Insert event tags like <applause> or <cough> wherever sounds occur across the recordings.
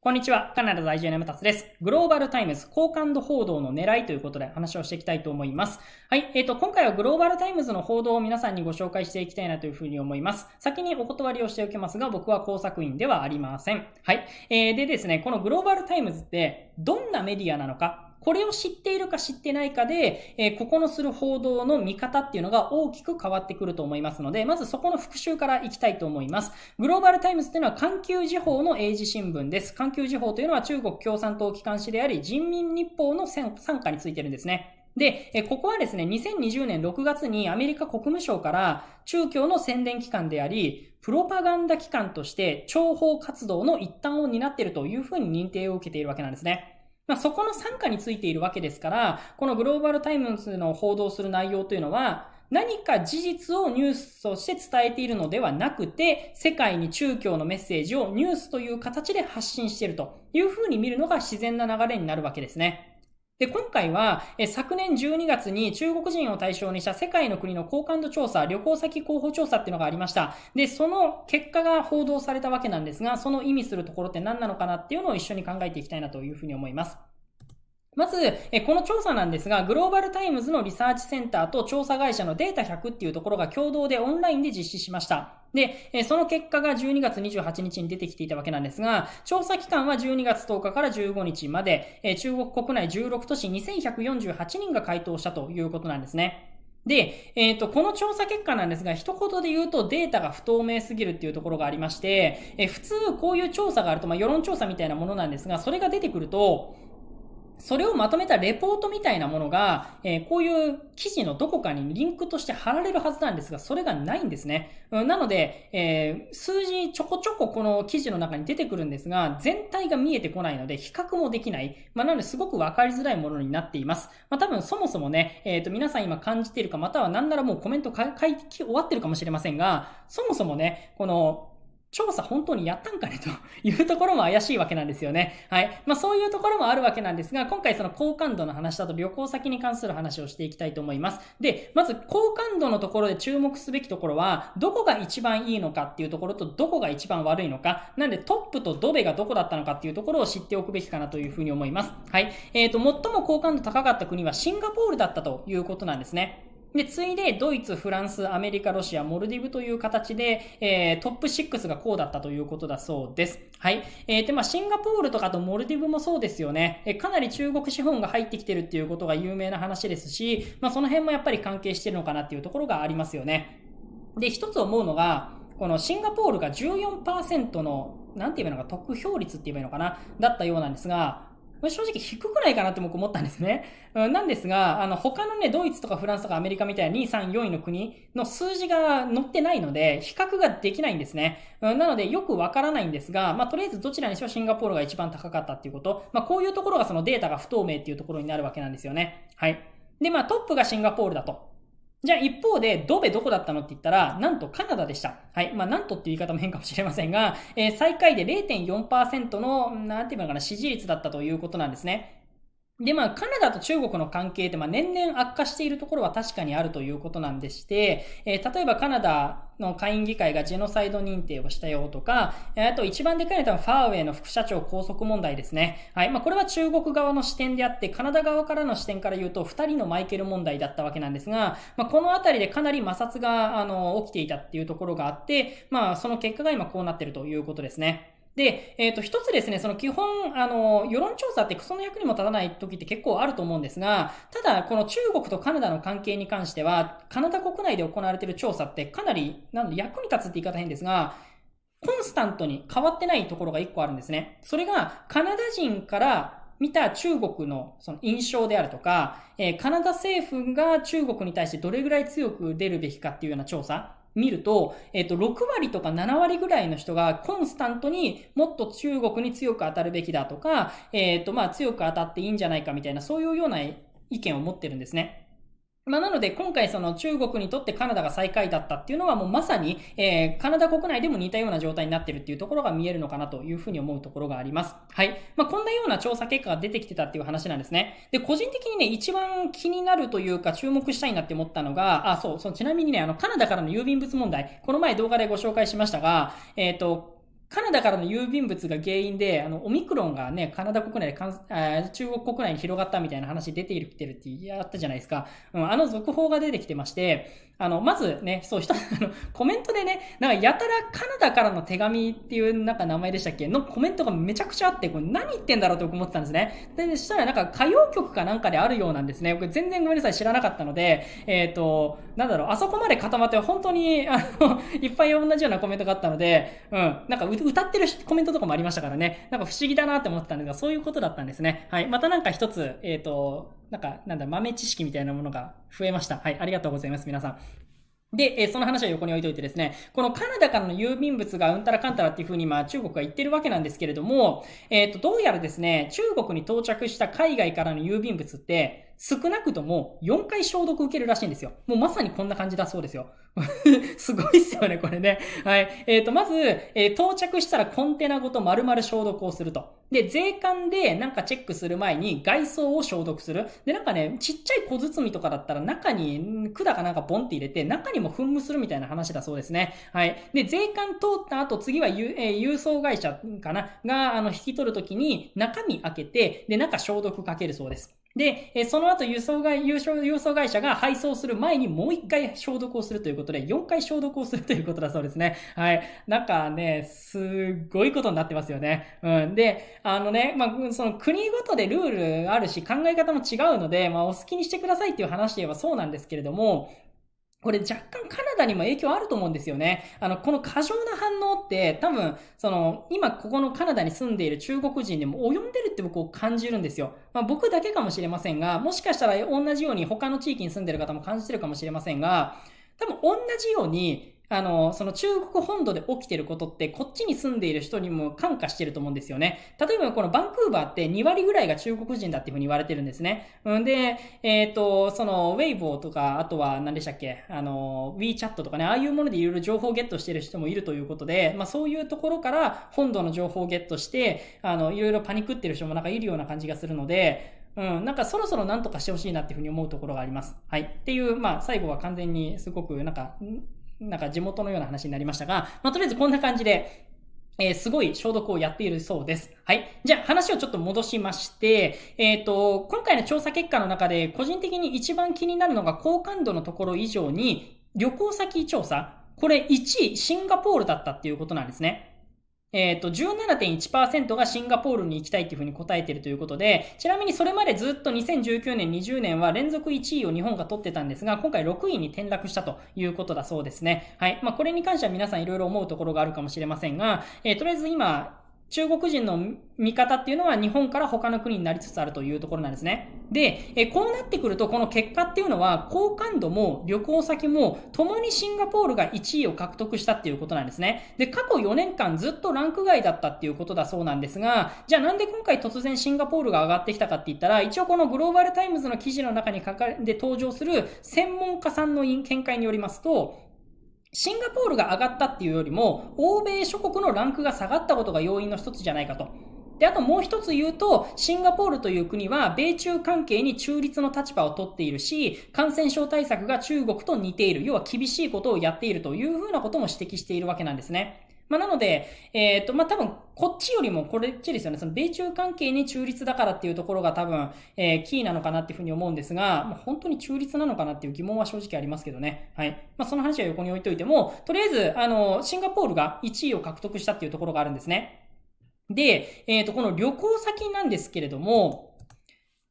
こんにちは。カナダ在住の山達です。グローバルタイムズ、好感度報道の狙いということで話をしていきたいと思います。はい。えっ、ー、と、今回はグローバルタイムズの報道を皆さんにご紹介していきたいなというふうに思います。先にお断りをしておきますが、僕は工作員ではありません。はい。えー、でですね、このグローバルタイムズって、どんなメディアなのか、これを知っているか知ってないかで、えー、ここのする報道の見方っていうのが大きく変わってくると思いますので、まずそこの復習からいきたいと思います。グローバルタイムズっていうのは環球時報の英字新聞です。環球時報というのは中国共産党機関紙であり、人民日報の参加についてるんですね。で、ここはですね、2020年6月にアメリカ国務省から中共の宣伝機関であり、プロパガンダ機関として諜報活動の一端を担っているというふうに認定を受けているわけなんですね。まあ、そこの参加についているわけですから、このグローバルタイムズの報道する内容というのは、何か事実をニュースとして伝えているのではなくて、世界に中共のメッセージをニュースという形で発信しているというふうに見るのが自然な流れになるわけですね。で、今回は、え昨年12月に中国人を対象にした世界の国の好感度調査、旅行先候補調査っていうのがありました。で、その結果が報道されたわけなんですが、その意味するところって何なのかなっていうのを一緒に考えていきたいなというふうに思います。まず、この調査なんですが、グローバルタイムズのリサーチセンターと調査会社のデータ100っていうところが共同でオンラインで実施しました。で、その結果が12月28日に出てきていたわけなんですが、調査期間は12月10日から15日まで、中国国内16都市2148人が回答したということなんですね。で、えっ、ー、と、この調査結果なんですが、一言で言うとデータが不透明すぎるっていうところがありまして、え普通こういう調査があると、まあ、世論調査みたいなものなんですが、それが出てくると、それをまとめたレポートみたいなものが、えー、こういう記事のどこかにリンクとして貼られるはずなんですが、それがないんですね。うん、なので、えー、数字ちょこちょここの記事の中に出てくるんですが、全体が見えてこないので、比較もできない。まあ、なので、すごくわかりづらいものになっています。まあ、多分そもそもね、えっ、ー、と、皆さん今感じているか、またはなんならもうコメント書いて終わってるかもしれませんが、そもそもね、この、調査本当にやったんかねというところも怪しいわけなんですよね。はい。まあそういうところもあるわけなんですが、今回その好感度の話だと旅行先に関する話をしていきたいと思います。で、まず好感度のところで注目すべきところは、どこが一番いいのかっていうところと、どこが一番悪いのか、なんでトップとドベがどこだったのかっていうところを知っておくべきかなというふうに思います。はい。えっ、ー、と、最も好感度高かった国はシンガポールだったということなんですね。で、次いで、ドイツ、フランス、アメリカ、ロシア、モルディブという形で、えー、トップ6がこうだったということだそうです。はい。えー、で、まあ、シンガポールとかとモルディブもそうですよね。えー、かなり中国資本が入ってきてるっていうことが有名な話ですし、まあ、その辺もやっぱり関係してるのかなっていうところがありますよね。で、一つ思うのが、このシンガポールが14%の、なんて言えばいいのか、得票率って言えばいいのかな、だったようなんですが、正直低くないかなって僕思ったんですね。うん、なんですが、あの、他のね、ドイツとかフランスとかアメリカみたいな2、3、4位の国の数字が載ってないので、比較ができないんですね。うん、なので、よくわからないんですが、まあ、とりあえずどちらにしろシンガポールが一番高かったっていうこと。まあ、こういうところがそのデータが不透明っていうところになるわけなんですよね。はい。で、まあ、トップがシンガポールだと。じゃあ一方で、ドベどこだったのって言ったら、なんとカナダでした。はい。まあ、なんとっていう言い方も変かもしれませんが、えー、最下位で0.4%の、なんていうのかな、支持率だったということなんですね。で、まあ、カナダと中国の関係って、まあ、年々悪化しているところは確かにあるということなんでして、えー、例えばカナダの下院議会がジェノサイド認定をしたよとか、あと一番でかいのはファーウェイの副社長拘束問題ですね。はい。まあ、これは中国側の視点であって、カナダ側からの視点から言うと、二人のマイケル問題だったわけなんですが、まあ、このあたりでかなり摩擦が、あの、起きていたっていうところがあって、まあ、その結果が今こうなってるということですね。で、えっ、ー、と、一つですね、その基本、あの、世論調査ってクソの役にも立たない時って結構あると思うんですが、ただ、この中国とカナダの関係に関しては、カナダ国内で行われている調査ってかなり、なん役に立つって言い方変ですが、コンスタントに変わってないところが一個あるんですね。それが、カナダ人から見た中国のその印象であるとか、えー、カナダ政府が中国に対してどれぐらい強く出るべきかっていうような調査見ると、えっ、と、6割とか7割ぐらいの人がコンスタントにもっと中国に強く当たるべきだとか、えっ、と、まあ、強く当たっていいんじゃないかみたいな、そういうような意見を持ってるんですね。まあ、なので、今回その中国にとってカナダが最下位だったっていうのはもうまさに、えー、カナダ国内でも似たような状態になってるっていうところが見えるのかなというふうに思うところがあります。はい。まあ、こんなような調査結果が出てきてたっていう話なんですね。で、個人的にね、一番気になるというか注目したいなって思ったのが、あ、そう、そのちなみにね、あの、カナダからの郵便物問題、この前動画でご紹介しましたが、えっ、ー、と、カナダからの郵便物が原因で、あの、オミクロンがね、カナダ国内で、中国国内に広がったみたいな話出てきてるってやったじゃないですか。うん、あの続報が出てきてまして、あの、まずね、そう、つ、<laughs> あの、コメントでね、なんかやたらカナダからの手紙っていうなんか名前でしたっけのコメントがめちゃくちゃあって、これ何言ってんだろうって僕思ってたんですね。で、したらなんか歌謡曲かなんかであるようなんですね。僕全然ごめんなさい、知らなかったので、えっ、ー、と、なんだろう、あそこまで固まって本当に、あの、<laughs> いっぱい同じようなコメントがあったので、うん、なんか歌ってるコメントとかもありましたからね、なんか不思議だなって思ってたんですが、そういうことだったんですね。はい。またなんか一つ、えっ、ー、と、なんか、なんだ、豆知識みたいなものが増えました。はい。ありがとうございます、皆さん。で、えー、その話は横に置いといてですね、このカナダからの郵便物がうんたらかんたらっていうふうに、まあ、中国が言ってるわけなんですけれども、えっ、ー、と、どうやらですね、中国に到着した海外からの郵便物って、少なくとも4回消毒受けるらしいんですよ。もうまさにこんな感じだそうですよ。<laughs> すごいっすよね、これね。はい。えっ、ー、と、まず、えー、到着したらコンテナごと丸々消毒をすると。で、税関でなんかチェックする前に外装を消毒する。で、なんかね、ちっちゃい小包とかだったら中に管かなんかボンって入れて、中にも噴霧するみたいな話だそうですね。はい。で、税関通った後、次は、えー、郵送会社かなが、あの、引き取るときに中身開けて、で、中消毒かけるそうです。で、えその後輸送が、輸送、輸送会社が配送する前にもう一回消毒をするということで、4回消毒をするということだそうですね。はい。なんかね、すごいことになってますよね。うん。で、あのね、まあ、その国ごとでルールあるし、考え方も違うので、まあ、お好きにしてくださいっていう話で言えばそうなんですけれども、これ若干カナダにも影響あると思うんですよね。あの、この過剰な反応って多分、その、今ここのカナダに住んでいる中国人でも及んでるって僕を感じるんですよ。まあ、僕だけかもしれませんが、もしかしたら同じように他の地域に住んでる方も感じてるかもしれませんが、多分同じように、あの、その中国本土で起きてることって、こっちに住んでいる人にも感化してると思うんですよね。例えばこのバンクーバーって2割ぐらいが中国人だっていうふうに言われてるんですね。うんで、えっ、ー、と、その、ウェイボーとか、あとは何でしたっけ、あの、WeChat とかね、ああいうものでいろいろ情報をゲットしてる人もいるということで、まあそういうところから本土の情報をゲットして、あの、いろいろパニクってる人もなんかいるような感じがするので、うん、なんかそろそろ何とかしてほしいなっていうふうに思うところがあります。はい。っていう、まあ最後は完全にすごくなんか、なんか地元のような話になりましたが、まあ、とりあえずこんな感じで、えー、すごい消毒をやっているそうです。はい。じゃあ話をちょっと戻しまして、えっ、ー、と、今回の調査結果の中で個人的に一番気になるのが好感度のところ以上に旅行先調査、これ1位シンガポールだったっていうことなんですね。えっ、ー、と、17.1%がシンガポールに行きたいっていうふうに答えてるということで、ちなみにそれまでずっと2019年、20年は連続1位を日本が取ってたんですが、今回6位に転落したということだそうですね。はい。まあ、これに関しては皆さんいろいろ思うところがあるかもしれませんが、えー、とりあえず今、中国人の見方っていうのは日本から他の国になりつつあるというところなんですね。で、えこうなってくると、この結果っていうのは、好感度も旅行先も、共にシンガポールが1位を獲得したっていうことなんですね。で、過去4年間ずっとランク外だったっていうことだそうなんですが、じゃあなんで今回突然シンガポールが上がってきたかって言ったら、一応このグローバルタイムズの記事の中に書かれ、で登場する専門家さんの見解によりますと、シンガポールが上がったっていうよりも、欧米諸国のランクが下がったことが要因の一つじゃないかと。で、あともう一つ言うと、シンガポールという国は、米中関係に中立の立場をとっているし、感染症対策が中国と似ている、要は厳しいことをやっているというふうなことも指摘しているわけなんですね。まあ、なので、えっ、ー、と、まあ、多分、こっちよりもこれっちですよね。その米中関係に中立だからっていうところが多分、えー、キーなのかなっていうふうに思うんですが、まあ、本当に中立なのかなっていう疑問は正直ありますけどね。はい。まあ、その話は横に置いといても、とりあえず、あの、シンガポールが1位を獲得したっていうところがあるんですね。で、えっ、ー、と、この旅行先なんですけれども、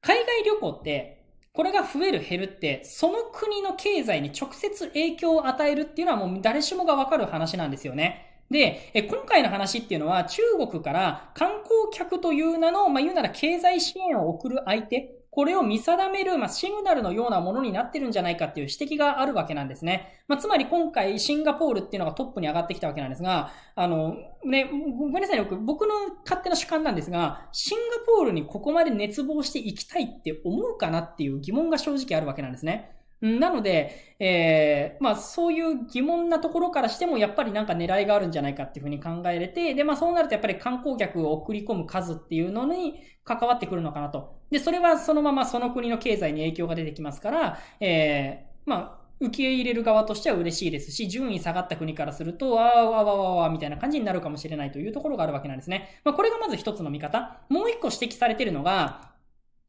海外旅行って、これが増える減るって、その国の経済に直接影響を与えるっていうのはもう誰しもがわかる話なんですよね。で、え今回の話っていうのは中国から観光客という名の、まあ、言うなら経済支援を送る相手、これを見定める、まあ、シグナルのようなものになってるんじゃないかっていう指摘があるわけなんですね。まあ、つまり今回シンガポールっていうのがトップに上がってきたわけなんですが、あの、ね、ごめんなさい、よ、僕の勝手な主観なんですが、シンガポールにここまで熱望していきたいって思うかなっていう疑問が正直あるわけなんですね。なので、えー、まあそういう疑問なところからしてもやっぱりなんか狙いがあるんじゃないかっていうふうに考えれて、で、まあそうなるとやっぱり観光客を送り込む数っていうのに関わってくるのかなと。で、それはそのままその国の経済に影響が出てきますから、えー、まあ、受け入れる側としては嬉しいですし、順位下がった国からすると、ああ、わわわわみたいな感じになるかもしれないというところがあるわけなんですね。まあ、これがまず一つの見方。もう一個指摘されているのが、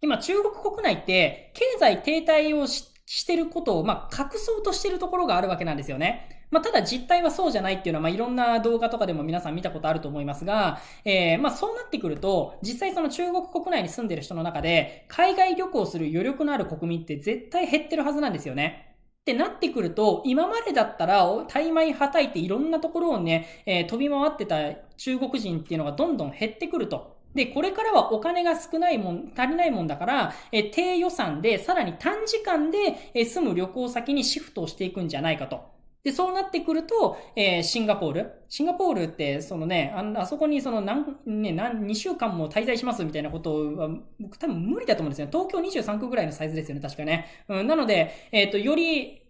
今中国国内って経済停滞をして、してることを、まあ、隠そうとしてるところがあるわけなんですよね。まあ、ただ実態はそうじゃないっていうのは、まあ、いろんな動画とかでも皆さん見たことあると思いますが、えー、まあ、そうなってくると、実際その中国国内に住んでる人の中で、海外旅行する余力のある国民って絶対減ってるはずなんですよね。ってなってくると、今までだったら、大枚はたいていろんなところをね、えー、飛び回ってた中国人っていうのがどんどん減ってくると。で、これからはお金が少ないもん、足りないもんだから、え低予算で、さらに短時間で、え住む旅行先にシフトをしていくんじゃないかと。で、そうなってくると、えー、シンガポール。シンガポールって、そのね、ああそこにその何、ね、何、2週間も滞在しますみたいなことは、僕多分無理だと思うんですよ東京23区ぐらいのサイズですよね、確かね。うん、なので、えっ、ー、と、より、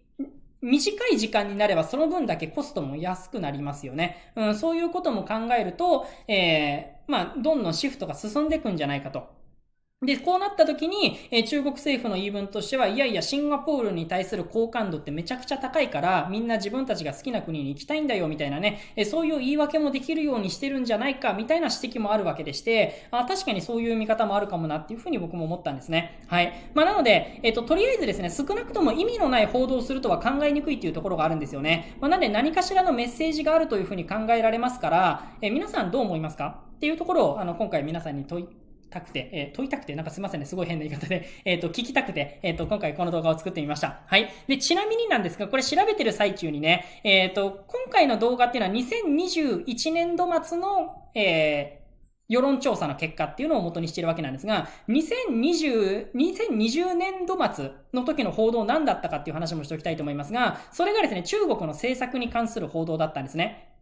短い時間になればその分だけコストも安くなりますよね。うん、そういうことも考えると、えー、まあ、どんどんシフトが進んでいくんじゃないかとで、こうなった時に、え中国政府の言い分としては、いやいや、シンガポールに対する好感度ってめちゃくちゃ高いから、みんな自分たちが好きな国に行きたいんだよ、みたいなね、えそういう言い訳もできるようにしてるんじゃないか、みたいな指摘もあるわけでして、あ確かにそういう見方もあるかもなっていうふうに僕も思ったんですね。はい。まあ、なので、えっ、と、とりあえずですね、少なくとも意味のない報道するとは考えにくいっていうところがあるんですよね。まあ、なんで、何かしらのメッセージがあるというふうに考えられますから、え皆さんどう思いますかっていうところを、あの、今回皆さんに問い、たくて、えー、問いたくて、なんかすいませんね、すごい変な言い方で、<laughs> えっ、ー、と、聞きたくて、えっ、ー、と、今回この動画を作ってみました。はい。で、ちなみになんですが、これ調べてる最中にね、えっ、と、今回の動画っていうのは2021年度末の、え世論調査の結果っていうのを元にしてるわけなんですが、2020、2020年度末の時の報道何だったかっていう話もしておきたいと思いますが、それがですね、中国の政策に関する報道だったんですね。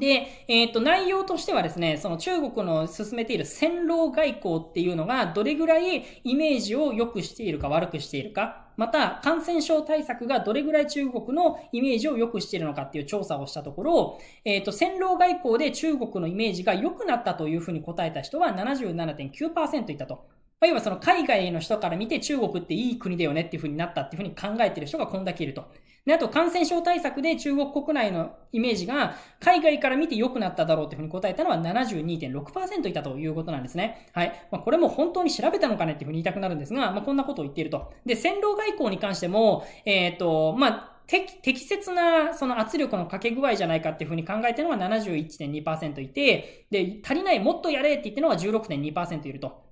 で、えっ、ー、と、内容としてはですね、その中国の進めている戦狼外交っていうのがどれぐらいイメージを良くしているか悪くしているか、また感染症対策がどれぐらい中国のイメージを良くしているのかっていう調査をしたところ、えっ、ー、と、戦狼外交で中国のイメージが良くなったというふうに答えた人は77.9%いたと。まあ、要はその海外の人から見て中国っていい国だよねっていうふうになったっていうふうに考えてる人がこんだけいると。で、あと感染症対策で中国国内のイメージが海外から見て良くなっただろうというふうに答えたのは72.6%いたということなんですね。はい。まあ、これも本当に調べたのかねっていうふうに言いたくなるんですが、まあ、こんなことを言っていると。で、戦狼外交に関しても、えっ、ー、と、まあ、適適切なその圧力のかけ具合じゃないかっていうふうに考えてるのが71.2%いて、で、足りないもっとやれって言ってるのが16.2%いると。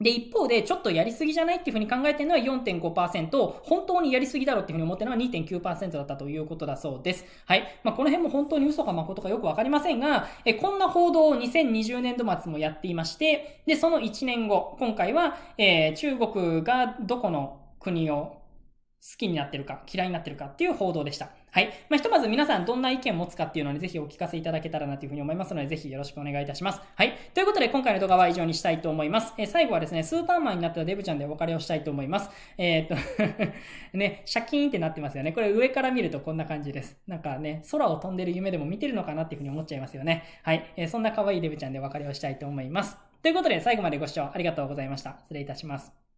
で、一方で、ちょっとやりすぎじゃないっていうふうに考えてるのは4.5%、本当にやりすぎだろうっていうふうに思ってるのは2.9%だったということだそうです。はい。まあ、この辺も本当に嘘か誠かよくわかりませんが、え、こんな報道を2020年度末もやっていまして、で、その1年後、今回は、えー、中国がどこの国を好きになってるか、嫌いになってるかっていう報道でした。はい。まあ、ひとまず皆さんどんな意見を持つかっていうのにぜひお聞かせいただけたらなというふうに思いますので、ぜひよろしくお願いいたします。はい。ということで、今回の動画は以上にしたいと思います。えー、最後はですね、スーパーマンになったデブちゃんでお別れをしたいと思います。えー、っと <laughs> ね、シャキーンってなってますよね。これ上から見るとこんな感じです。なんかね、空を飛んでる夢でも見てるのかなっていうふうに思っちゃいますよね。はい。えー、そんな可愛いデブちゃんでお別れをしたいと思います。ということで、最後までご視聴ありがとうございました。失礼いたします。